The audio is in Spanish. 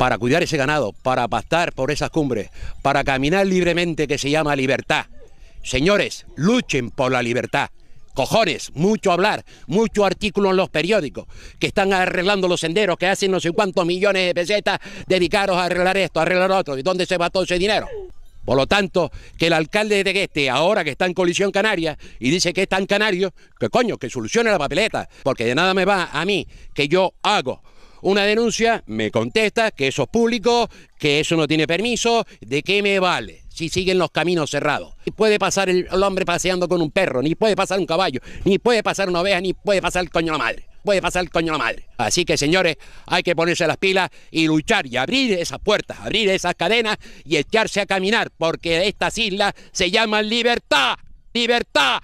para cuidar ese ganado, para pastar por esas cumbres, para caminar libremente que se llama libertad. Señores, luchen por la libertad. Cojones, mucho hablar, mucho artículo en los periódicos, que están arreglando los senderos, que hacen no sé cuántos millones de pesetas, dedicados a arreglar esto, a arreglar otro. ¿Y dónde se va todo ese dinero? Por lo tanto, que el alcalde de Tegueste, ahora que está en colisión canaria y dice que es tan canario, que coño, que solucione la papeleta, porque de nada me va a mí que yo hago una denuncia, me contesta que eso es público, que eso no tiene permiso, ¿de qué me vale? Si siguen los caminos cerrados. Ni puede pasar el, hombre paseando con un perro, ni puede pasar un caballo, ni puede pasar una oveja, ni puede pasar el coño a la madre. Puede pasar el coño a la madre. Así que, señores, hay que ponerse las pilas y luchar y abrir esas puertas, abrir esas cadenas y echarse a caminar, porque estas islas se llaman libertad. ¡Libertad!